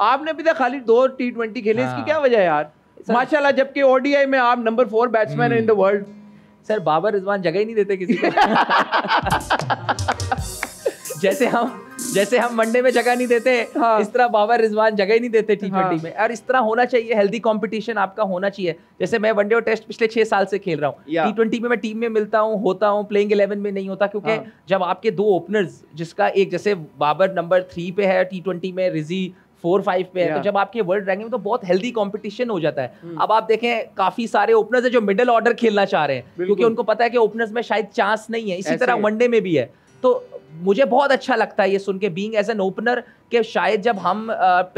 आपने अभी तक खाली दो टी ट्वेंटी खेले इसकी हाँ। क्या वजह है यार माशाल्लाह जबकि ओडीआई में आप number four batsman in the world sir Babar Rizwan जगह ही नहीं देते किसी को जैसे हम जैसे हम मंडे में जगह नहीं देते हाँ। इस तरह बाबर रिजवान जगह ही नहीं देते टी ट्वेंटी हाँ। में और इस तरह होना चाहिए हेल्दी कंपटीशन आपका होना चाहिए जैसे मैं वनडे और टेस्ट पिछले छह साल से खेल रहा हूँ टी ट्वेंटी में मैं टीम में मिलता हूँ होता हूँ प्लेइंग इलेवन में नहीं होता क्योंकि हाँ। जब आपके दो ओपनर्स जिसका एक जैसे बाबर नंबर थ्री पे है टी ट्वेंटी में रिजी फोर फाइव पे है तो जब आपकी वर्ल्ड रैंकिंग में तो बहुत हेल्दी कॉम्पिटिशन हो जाता है hmm. अब आप देखें काफी सारे ओपनर्स है जो मिडिल ऑर्डर खेलना चाह रहे हैं क्योंकि उनको पता है कि ओपनर्स में शायद चांस नहीं है इसी तरह वनडे में भी है तो मुझे बहुत अच्छा लगता है ये सुन के बींग एज एन ओपनर के शायद जब हम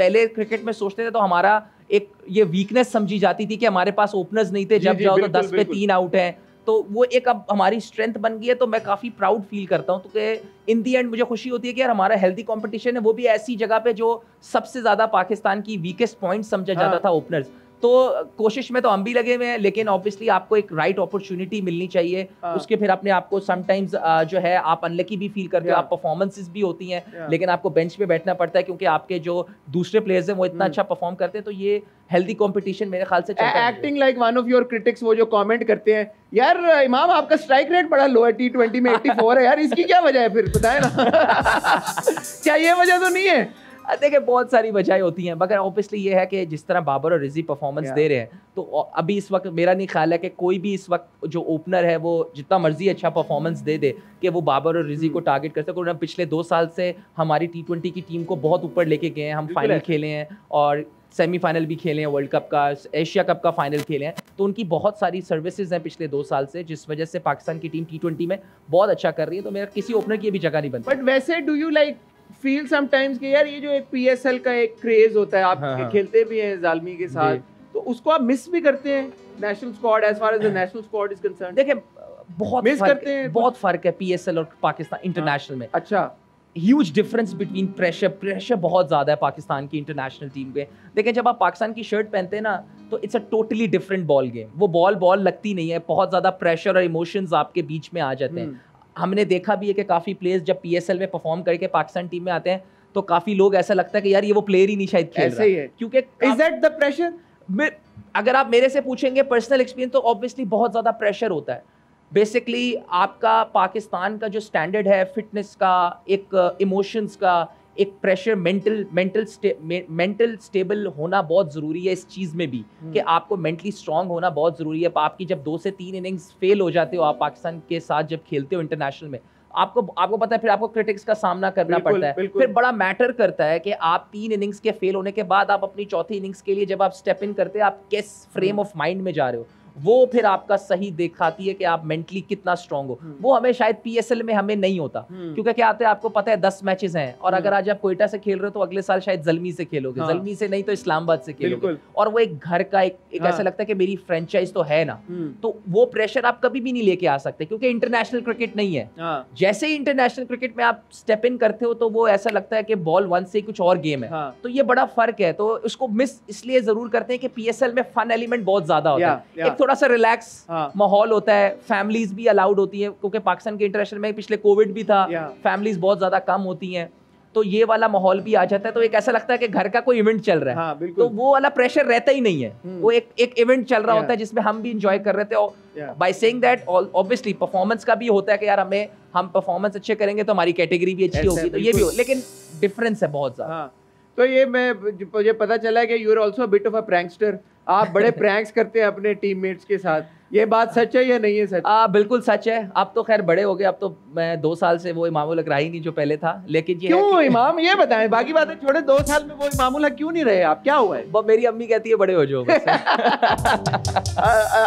पहले क्रिकेट में सोचते थे तो हमारा एक ये वीकनेस समझी जाती थी कि हमारे पास ओपनर्स नहीं थे जब जाओ तो दस पे तीन आउट है तो वो एक अब हमारी स्ट्रेंथ बन गई है तो मैं काफ़ी प्राउड फील करता हूँ कि इन दी एंड मुझे खुशी होती है कि यार हमारा हेल्दी कॉम्पिटिशन है वो भी ऐसी जगह पे जो सबसे ज़्यादा पाकिस्तान की वीकेस्ट पॉइंट समझा हाँ। जाता था ओपनर्स तो कोशिश में तो हम भी लगे हुए हैं लेकिन ऑब्वियसली आपको एक राइट right अपॉर्चुनिटी मिलनी चाहिए आ, हाँ। उसके फिर अपने आपको समटाइम्स जो है आप अनलकी भी फील करते हो आप परफॉर्मेंसेज भी होती हैं लेकिन आपको बेंच पे बैठना पड़ता है क्योंकि आपके जो दूसरे प्लेयर्स हैं वो इतना हम्म। अच्छा परफॉर्म करते हैं तो ये हेल्दी कॉम्पिटिशन मेरे ख्याल से acting like one of your critics वो जो कॉमेंट करते हैं यार इमाम आपका स्ट्राइक रेट बड़ा लो है टी ट्वेंटी में एट्टी फोर है यार इसकी क्या वजह है फिर बताए ना क्या ये वजह तो नहीं है देखिए बहुत सारी वजह होती हैं मगर ऑब्वियसली ये है कि जिस तरह बाबर और रिजी परफॉर्मेंस दे रहे हैं तो अभी इस वक्त मेरा नहीं ख्याल है कि कोई भी इस वक्त जो ओपनर है वो जितना मर्जी अच्छा परफॉर्मेंस दे दे कि वो बाबर और रिजी को टारगेट hmm. कर सके उन्होंने पिछले दो साल से हमारी टी ट्वेंटी की टीम को बहुत ऊपर लेके गए हैं हम फाइनल खेले हैं और सेमीफाइनल भी खेले हैं वर्ल्ड कप का एशिया कप का फाइनल खेले हैं तो उनकी बहुत सारी सर्विसेज हैं पिछले दो साल से जिस वजह से पाकिस्तान की टीम टी ट्वेंटी में बहुत अच्छा कर रही है तो मेरा किसी ओपनर की भी जगह नहीं बनती बट वैसे do you like feel sometimes कि यार ये जो एक पीएसएल का एक क्रेज होता है आप हाँ, हाँ. खेलते भी हैं जालमी के साथ तो उसको आप मिस भी करते हैं national squad as far as the national squad is concern देखिए बहुत मिस करते हैं बहुत तो- फर्क है पीएसएल और पाकिस्तान इंटरनेशनल में अच्छा huge difference between pressure pressure बहुत ज़्यादा है पाकिस्तान की इंटरनेशनल टीम पे देखें जब आप पाकिस्तान की शर्ट पहनते हैं ना तो it's a totally different ball game वो बॉल बॉल लगती नहीं है बहुत ज़्यादा प्रेशर और इमोशंस आपके बीच में आ जाते हैं हम्म। हमने देखा भी है कि काफ़ी प्लेयर्स जब पी में परफॉर्म करके पाकिस्तान टीम में आते हैं तो काफ़ी लोग ऐसा लगता है कि यार ये वो प्लेयर ही नहीं शायद खेल ऐसे ही है क्योंकि इज दैट द प्रेशर अगर आप मेरे से पूछेंगे पर्सनल एक्सपीरियंस तो ऑब्वियसली बहुत ज़्यादा प्रेशर होता है बेसिकली आपका पाकिस्तान का जो स्टैंडर्ड है फिटनेस का एक इमोशंस का एक pressure mental mental mental stable होना बहुत ज़रूरी है इस चीज़ में भी हम्म। कि आपको मेंटली स्ट्रांग होना बहुत ज़रूरी है आपकी जब दो से तीन इनिंग्स फेल हो जाते हो आप पाकिस्तान के साथ जब खेलते हो इंटरनेशनल में आपको आपको पता है फिर आपको क्रिटिक्स का सामना करना पड़ता है फिर बड़ा मैटर करता है कि आप तीन इनिंग्स के फेल होने के बाद आप अपनी चौथी इनिंग्स के लिए जब आप स्टेप इन करते हैं आप किस फ्रेम ऑफ माइंड में जा रहे हो वो फिर आपका सही दिखाती है कि आप मेंटली कितना स्ट्रांग हो हम्म। वो हमें शायद पीएसएल में हमें नहीं होता हम्म। क्योंकि क्या आते हैं आपको पता है दस मैचेस हैं और हम्म। अगर आज आप कोयटा से खेल रहे हो तो अगले साल शायद जलमी से खेलोगे हाँ। जलमी से नहीं तो इस्लामाबाद से खेलोगे और वो एक घर का एक, एक हाँ। ऐसा लगता है कि मेरी फ्रेंचाइज तो है ना तो वो प्रेशर आप कभी भी नहीं लेके आ सकते क्योंकि इंटरनेशनल क्रिकेट नहीं है हाँ। जैसे ही इंटरनेशनल क्रिकेट में आप स्टेप इन करते हो तो वो ऐसा लगता है कि बॉल वन से कुछ और गेम है हाँ। तो ये बड़ा फर्क है तो उसको मिस इसलिए जरूर करते हैं कि पीएसएल में फन एलिमेंट बहुत ज्यादा होता है थोड़ा सा रिलैक्स हाँ. माहौल होता है फैमिलीज भी अलाउड होती है क्योंकि पाकिस्तान के इंटरनेशनल में पिछले कोविड भी था फैमिलीज बहुत ज़्यादा कम होती हैं तो ये वाला माहौल भी आ जाता है तो एक ऐसा लगता है कि घर का कोई इवेंट चल रहा है हाँ, तो वो वाला प्रेशर रहता ही नहीं है हम्म। वो एक एक इवेंट चल रहा होता है जिसमें हम भी इंजॉय कर रहे थे और by saying that obviously performance का भी होता है कि यार हमें हम परफॉर्मेंस अच्छे करेंगे तो हमारी कैटेगरी भी अच्छी होगी तो ये भी हो लेकिन डिफरेंस है बहुत ज़्यादा हाँ। तो ये मैं मुझे पता चला है कि you are also bit of a prankster आप बड़े प्रैंक्स करते हैं अपने टीममेट्स के साथ ये बात सच है या नहीं है सच आ, बिल्कुल सच है आप तो खैर बड़े हो गए अब तो मैं दो साल से वो इमाम रहा ही नहीं जो पहले था लेकिन ये क्यों इमाम ये बताएं बाकी बात है छोड़े दो साल में वो इमाम क्यों नहीं रहे आप क्या हुआ है वो मेरी अम्मी कहती है बड़े हो जाओ